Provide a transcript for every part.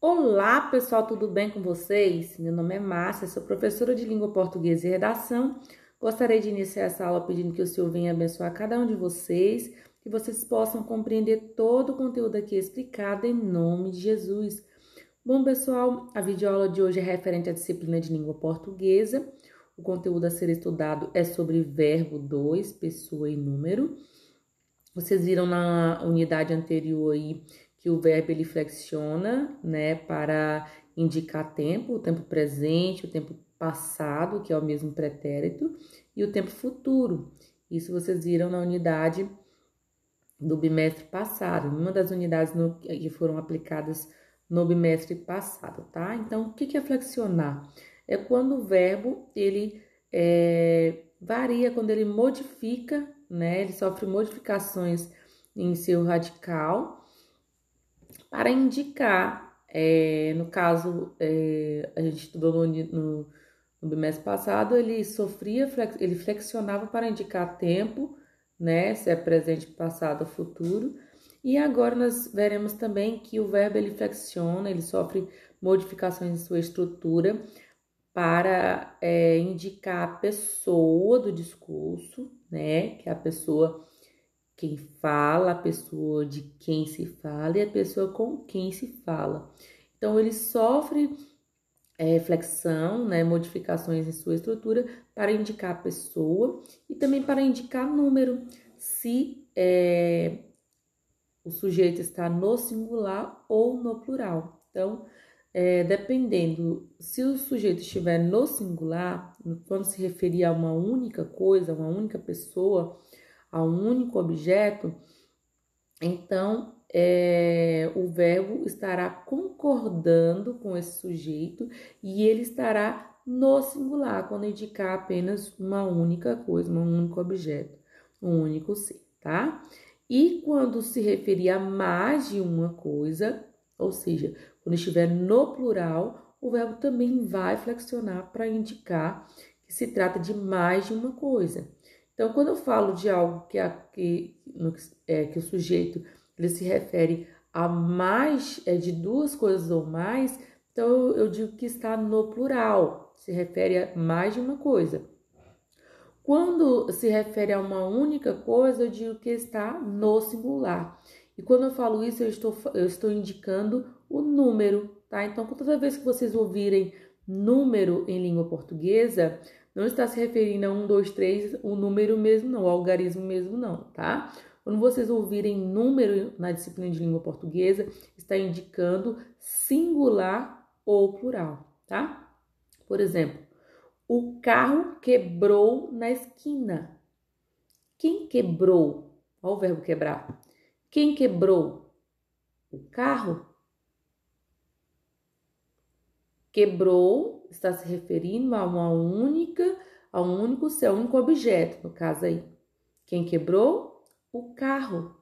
Olá, pessoal, tudo bem com vocês? Meu nome é Márcia, sou professora de língua portuguesa e redação. Gostaria de iniciar essa aula pedindo que o Senhor venha abençoar cada um de vocês, que vocês possam compreender todo o conteúdo aqui explicado em nome de Jesus. Bom, pessoal, a videoaula de hoje é referente à disciplina de língua portuguesa. O conteúdo a ser estudado é sobre verbo 2, pessoa e número. Vocês viram na unidade anterior aí que o verbo ele flexiona, né, para indicar tempo, o tempo presente, o tempo passado, que é o mesmo pretérito, e o tempo futuro. Isso vocês viram na unidade do bimestre passado, uma das unidades no, que foram aplicadas no bimestre passado, tá? Então, o que é flexionar? É quando o verbo ele é, varia, quando ele modifica, né? Ele sofre modificações em seu radical para indicar, é, no caso, é, a gente estudou no, no, no, bimestre passado, ele sofria, flex, ele flexionava para indicar tempo, né? Se é presente, passado ou futuro. E agora nós veremos também que o verbo ele flexiona, ele sofre modificações em sua estrutura para é, indicar a pessoa do discurso, né? Que é a pessoa quem fala, a pessoa de quem se fala e a pessoa com quem se fala. Então, ele sofre é, flexão, né, modificações em sua estrutura para indicar a pessoa e também para indicar número. Se é, o sujeito está no singular ou no plural. Então, é, dependendo, se o sujeito estiver no singular, quando se referir a uma única coisa, uma única pessoa, a um único objeto, então é, o verbo estará concordando com esse sujeito e ele estará no singular, quando indicar apenas uma única coisa, um único objeto, um único ser, tá? E quando se referir a mais de uma coisa, ou seja, quando estiver no plural, o verbo também vai flexionar para indicar que se trata de mais de uma coisa. Então, quando eu falo de algo que, a, que, no, é, que o sujeito ele se refere a mais é, de duas coisas ou mais, então eu digo que está no plural, se refere a mais de uma coisa. Quando se refere a uma única coisa, eu digo que está no singular. E quando eu falo isso, eu estou, eu estou indicando o número, tá? Então, toda vez que vocês ouvirem número em língua portuguesa, não está se referindo a 1, 2, 3, o número mesmo não, o algarismo mesmo não, tá? Quando vocês ouvirem número na disciplina de língua portuguesa, está indicando singular ou plural, tá? Por exemplo, o carro quebrou na esquina. Quem quebrou? Olha o verbo quebrar. Quem quebrou? O carro. Quebrou está se referindo a uma única, a um único céu, um único objeto, no caso aí. Quem quebrou? O carro.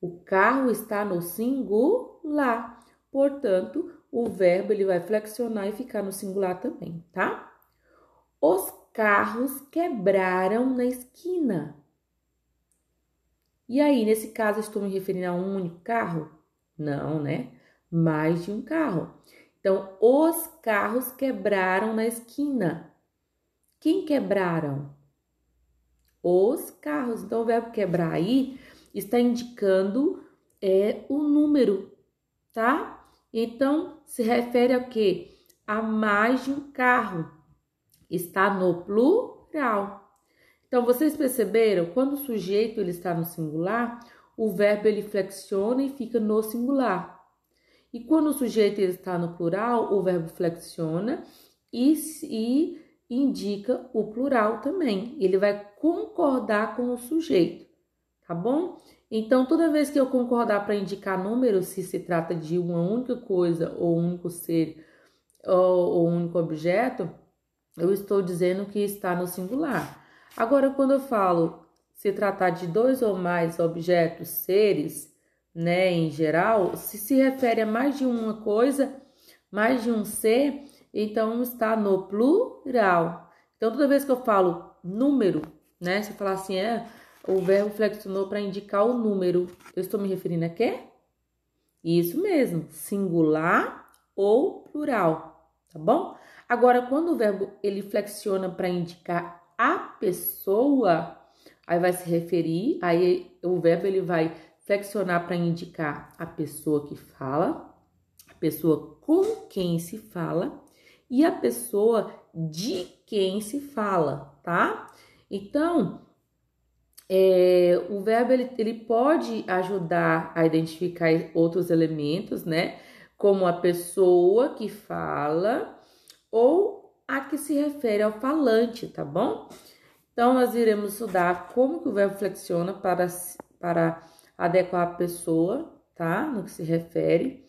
O carro está no singular. Portanto, o verbo ele vai flexionar e ficar no singular também, tá? Os carros quebraram na esquina. E aí, nesse caso, estou me referindo a um único carro? Não, né? Mais de um carro. Então, os carros quebraram na esquina. Quem quebraram? Os carros. Então, o verbo quebrar aí está indicando é o número, tá? Então, se refere a quê? A mais de um carro. Está no plural. Então, vocês perceberam? Quando o sujeito ele está no singular, o verbo ele flexiona e fica no singular. E quando o sujeito está no plural, o verbo flexiona e, indica o plural também. Ele vai concordar com o sujeito, tá bom? Então, toda vez que eu concordar para indicar número, se se trata de uma única coisa ou um único ser ou, um único objeto, eu estou dizendo que está no singular. Agora, quando eu falo se tratar de dois ou mais objetos, seres, né, em geral, se se refere a mais de uma coisa, mais de um ser, então está no plural. Então toda vez que eu falo número, né, se eu falar assim, é, o verbo flexionou para indicar o número, eu estou me referindo a quê? Isso mesmo, singular ou plural, tá bom? Agora, quando o verbo ele flexiona para indicar a pessoa, aí vai se referir, aí o verbo ele vai Flexionar para indicar a pessoa que fala, a pessoa com quem se fala e a pessoa de quem se fala, tá? Então, é, o verbo ele, ele pode ajudar a identificar outros elementos, né? Como a pessoa que fala ou a que se refere ao falante, tá bom? Então, nós iremos estudar como que o verbo flexiona para, para adequar a pessoa, tá? No que se refere.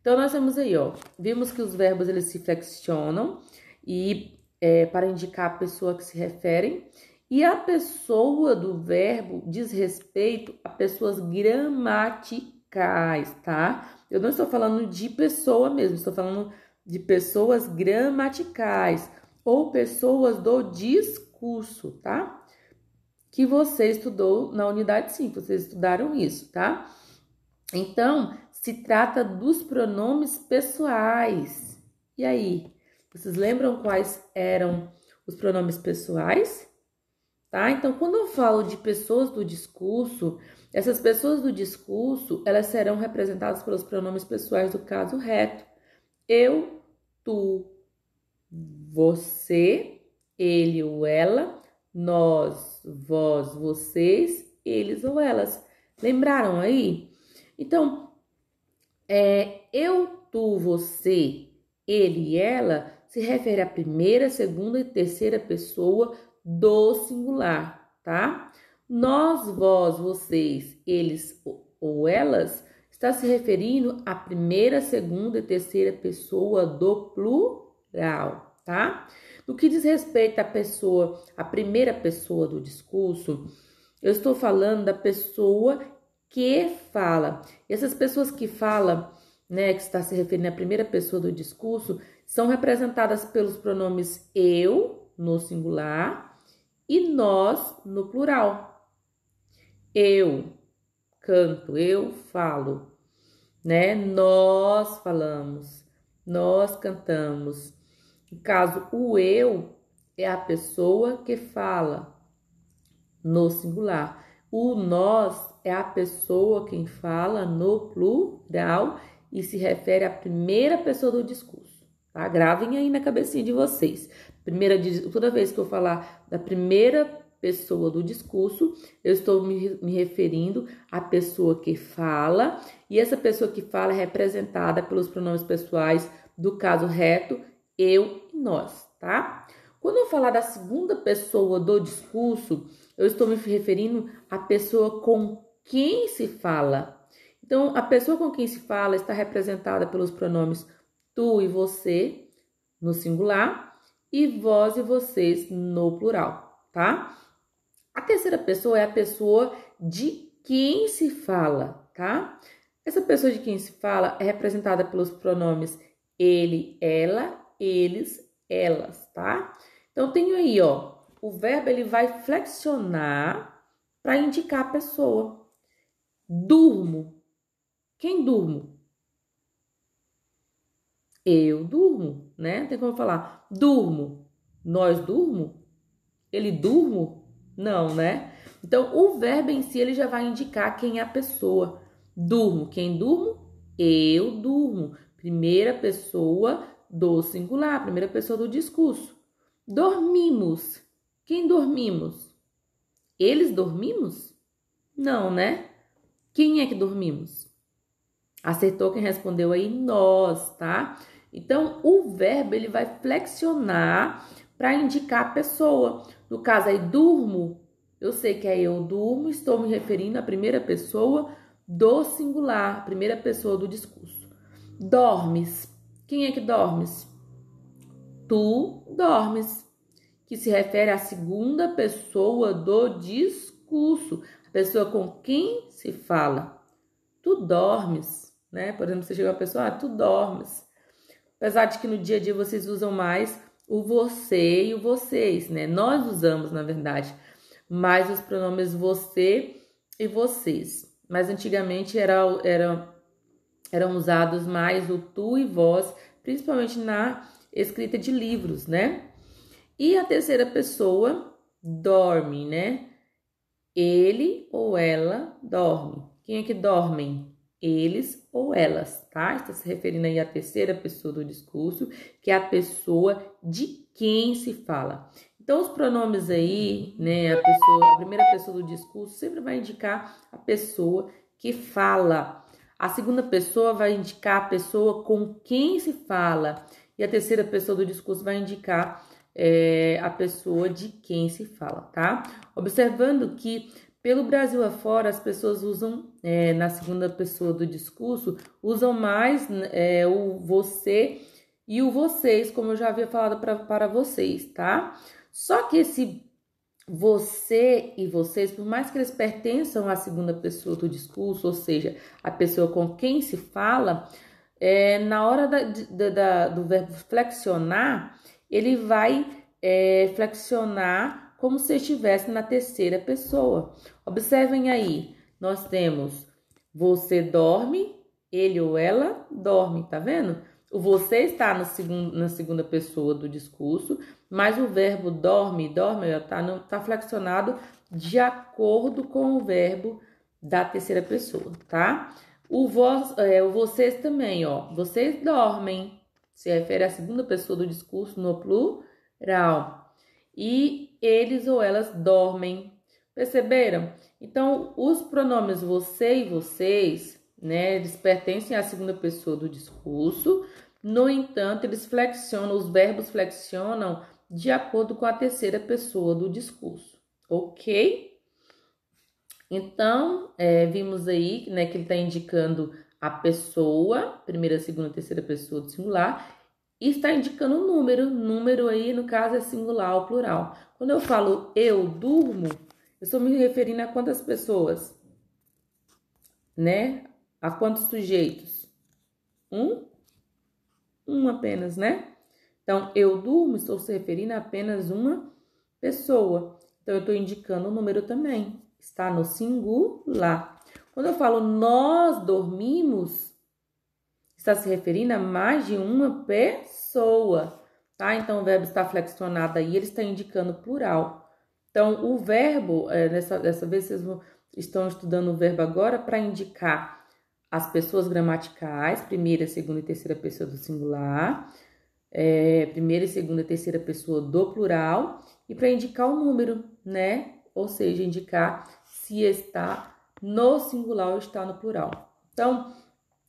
Então, nós temos aí, ó, vimos que os verbos eles se flexionam e é, para indicar a pessoa a que se referem. E a pessoa do verbo diz respeito a pessoas gramaticais, tá? Eu não estou falando de pessoa mesmo, estou falando de pessoas gramaticais ou pessoas do discurso, tá? que você estudou na unidade 5, vocês estudaram isso, tá? Então, se trata dos pronomes pessoais. E aí, vocês lembram quais eram os pronomes pessoais? Tá? Então, quando eu falo de pessoas do discurso, essas pessoas do discurso, elas serão representadas pelos pronomes pessoais do caso reto. Eu, tu, você, ele ou ela, nós, vós, vocês, eles ou elas. Lembraram aí? Então, é, eu, tu, você, ele e ela se refere à primeira, segunda e terceira pessoa do singular, tá? Nós, vós, vocês, eles ou elas está se referindo à primeira, segunda e terceira pessoa do plural, tá? No que diz respeito à pessoa, à primeira pessoa do discurso, eu estou falando da pessoa que fala. E essas pessoas que falam, né, que está se referindo à primeira pessoa do discurso, são representadas pelos pronomes eu no singular e nós no plural. Eu canto, eu falo, né? Nós falamos, nós cantamos caso, o eu é a pessoa que fala no singular. O nós é a pessoa quem fala no plural e se refere à primeira pessoa do discurso. Tá? Gravem aí na cabecinha de vocês. Primeira, toda vez que eu falar da primeira pessoa do discurso, eu estou me, me referindo à pessoa que fala, e essa pessoa que fala é representada pelos pronomes pessoais do caso reto, eu e nós, tá? Quando eu falar da segunda pessoa do discurso, eu estou me referindo à pessoa com quem se fala. Então, a pessoa com quem se fala está representada pelos pronomes tu e você no singular e vós e vocês no plural, tá? A terceira pessoa é a pessoa de quem se fala, tá? Essa pessoa de quem se fala é representada pelos pronomes ele, ela eles, elas, tá? Então, tenho aí, ó, o verbo ele vai flexionar para indicar a pessoa. Durmo. Quem durmo? Eu durmo, né? Tem como falar durmo. Nós durmo? Ele durmo? Não, né? Então, o verbo em si ele já vai indicar quem é a pessoa. Durmo. Quem durmo? Eu durmo. Primeira pessoa do singular, primeira pessoa do discurso. Dormimos. Quem dormimos? Eles dormimos? Não, né? Quem é que dormimos? Acertou quem respondeu aí nós, tá? Então o verbo ele vai flexionar para indicar a pessoa. No caso aí durmo, eu sei que é eu durmo, estou me referindo à primeira pessoa do singular, primeira pessoa do discurso. Dormes. Quem é que dormes? Tu dormes, que se refere à segunda pessoa do discurso, a pessoa com quem se fala. Tu dormes, né? Por exemplo, você chega a pessoa, ah, tu dormes. Apesar de que no dia a dia vocês usam mais o você e o vocês, né? Nós usamos, na verdade, mais os pronomes você e vocês. Mas antigamente era, era eram usados mais o tu e vós, principalmente na escrita de livros, né? E a terceira pessoa dorme, né? Ele ou ela dorme. Quem é que dormem? Eles ou elas, tá? Está se referindo aí à terceira pessoa do discurso, que é a pessoa de quem se fala. Então, os pronomes aí, né? A, pessoa, a primeira pessoa do discurso sempre vai indicar a pessoa que fala. A segunda pessoa vai indicar a pessoa com quem se fala. E a terceira pessoa do discurso vai indicar é, a pessoa de quem se fala, tá? Observando que pelo Brasil afora, as pessoas usam, é, na segunda pessoa do discurso, usam mais é, o você e o vocês, como eu já havia falado pra, para vocês, tá? Só que esse você e vocês, por mais que eles pertençam à segunda pessoa do discurso, ou seja, a pessoa com quem se fala, é, na hora da, da, da, do verbo flexionar, ele vai é, flexionar como se estivesse na terceira pessoa. Observem aí, nós temos você dorme, ele ou ela dorme, tá vendo? O você está no segundo, na segunda pessoa do discurso, mas o verbo dorme, dorme, está tá flexionado de acordo com o verbo da terceira pessoa, tá? O, vos, é, o vocês também, ó. Vocês dormem. Se refere à segunda pessoa do discurso no plural. E eles ou elas dormem. Perceberam? Então, os pronomes você e vocês né? Eles pertencem à segunda pessoa do discurso. No entanto, eles flexionam, os verbos flexionam de acordo com a terceira pessoa do discurso, ok? Então, é, vimos aí né, que ele está indicando a pessoa, primeira, segunda, terceira pessoa do singular, e está indicando o um número. Número aí, no caso, é singular ou plural. Quando eu falo eu durmo, eu estou me referindo a quantas pessoas? Né? A quantos sujeitos? Um? Um apenas, né? Então, eu durmo, estou se referindo a apenas uma pessoa. Então, eu estou indicando o número também. Está no singular. Quando eu falo nós dormimos, está se referindo a mais de uma pessoa, tá? Então, o verbo está flexionado aí, ele está indicando plural. Então, o verbo, é, dessa vez vocês estão estudando o verbo agora para indicar as pessoas gramaticais, primeira, segunda e terceira pessoa do singular, é, primeira e segunda e terceira pessoa do plural, e para indicar o número, né? Ou seja, indicar se está no singular ou está no plural. Então,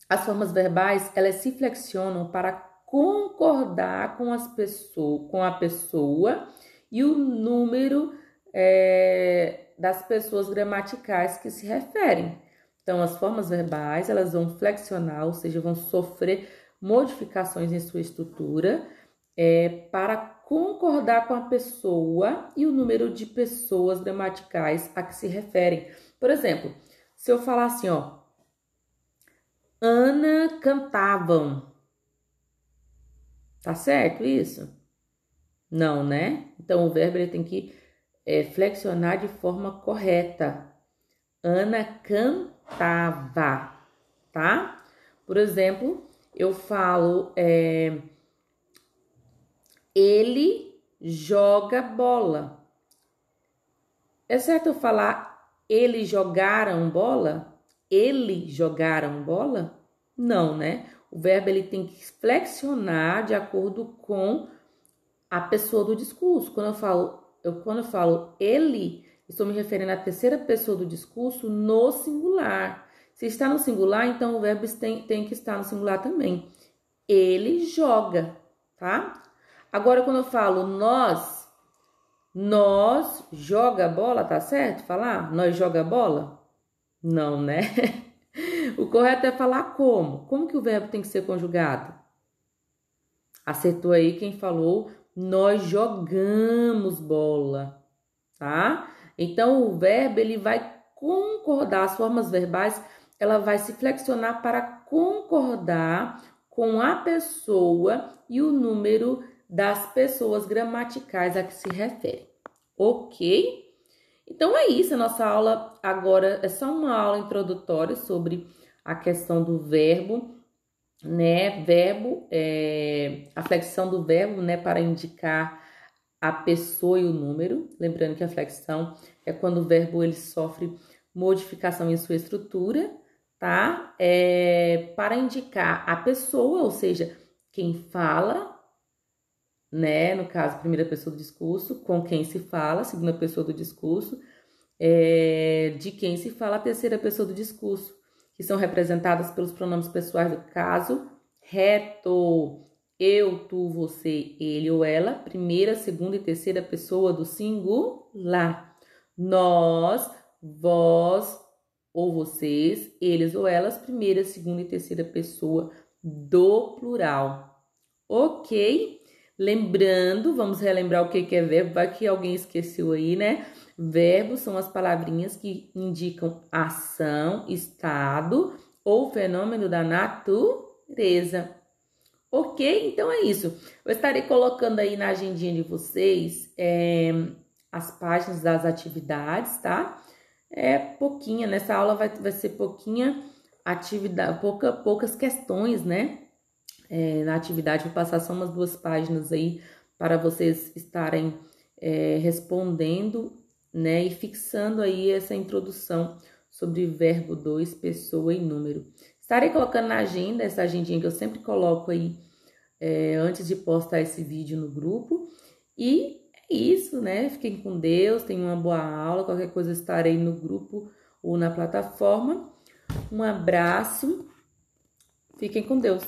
as formas verbais, elas se flexionam para concordar com as pessoa com a pessoa e o número é, das pessoas gramaticais que se referem. Então, as formas verbais elas vão flexionar, ou seja, vão sofrer modificações em sua estrutura é, para concordar com a pessoa e o número de pessoas gramaticais a que se referem. Por exemplo, se eu falar assim, ó, Ana cantavam. Tá certo isso? Não, né? Então o verbo ele tem que é, flexionar de forma correta. Ana cantavam tava, tá? Por exemplo, eu falo é, ele joga bola. É certo eu falar eles jogaram bola? Ele jogaram bola? Não, né? O verbo ele tem que flexionar de acordo com a pessoa do discurso. Quando eu falo, eu, quando eu falo ele, Estou me referindo à terceira pessoa do discurso no singular. Se está no singular, então o verbo tem, tem que estar no singular também. Ele joga, tá? Agora, quando eu falo nós, nós joga bola, tá certo? Falar nós joga bola? Não, né? o correto é falar como. Como que o verbo tem que ser conjugado? Acertou aí quem falou nós jogamos bola, tá? Então o verbo ele vai concordar, as formas verbais, ela vai se flexionar para concordar com a pessoa e o número das pessoas gramaticais a que se refere. OK? Então é isso, a nossa aula agora é só uma aula introdutória sobre a questão do verbo, né? Verbo, é, a flexão do verbo, né, para indicar a pessoa e o número. Lembrando que a flexão é quando o verbo ele sofre modificação em sua estrutura, tá? É, para indicar a pessoa, ou seja, quem fala, né? No caso, primeira pessoa do discurso, com quem se fala, segunda pessoa do discurso, é, de quem se fala, terceira pessoa do discurso, que são representadas pelos pronomes pessoais do caso, reto, eu, tu, você, ele ou ela, primeira, segunda e terceira pessoa do singular. Nós, vós ou vocês, eles ou elas, primeira, segunda e terceira pessoa do plural. Ok? Lembrando, vamos relembrar o que é verbo, vai que alguém esqueceu aí, né? Verbos são as palavrinhas que indicam ação, estado ou fenômeno da natureza. Ok? Então é isso. Eu estarei colocando aí na agendinha de vocês é, as páginas das atividades, tá? É pouquinha, nessa aula vai, vai ser pouquinha atividade, pouca, poucas questões, né? É, na atividade, vou passar só umas duas páginas aí para vocês estarem é, respondendo, né? E fixando aí essa introdução sobre verbo 2, pessoa e número. Estarei colocando na agenda, essa agendinha que eu sempre coloco aí é, antes de postar esse vídeo no grupo. E é isso, né? Fiquem com Deus, tenham uma boa aula. Qualquer coisa estarei no grupo ou na plataforma. Um abraço, fiquem com Deus.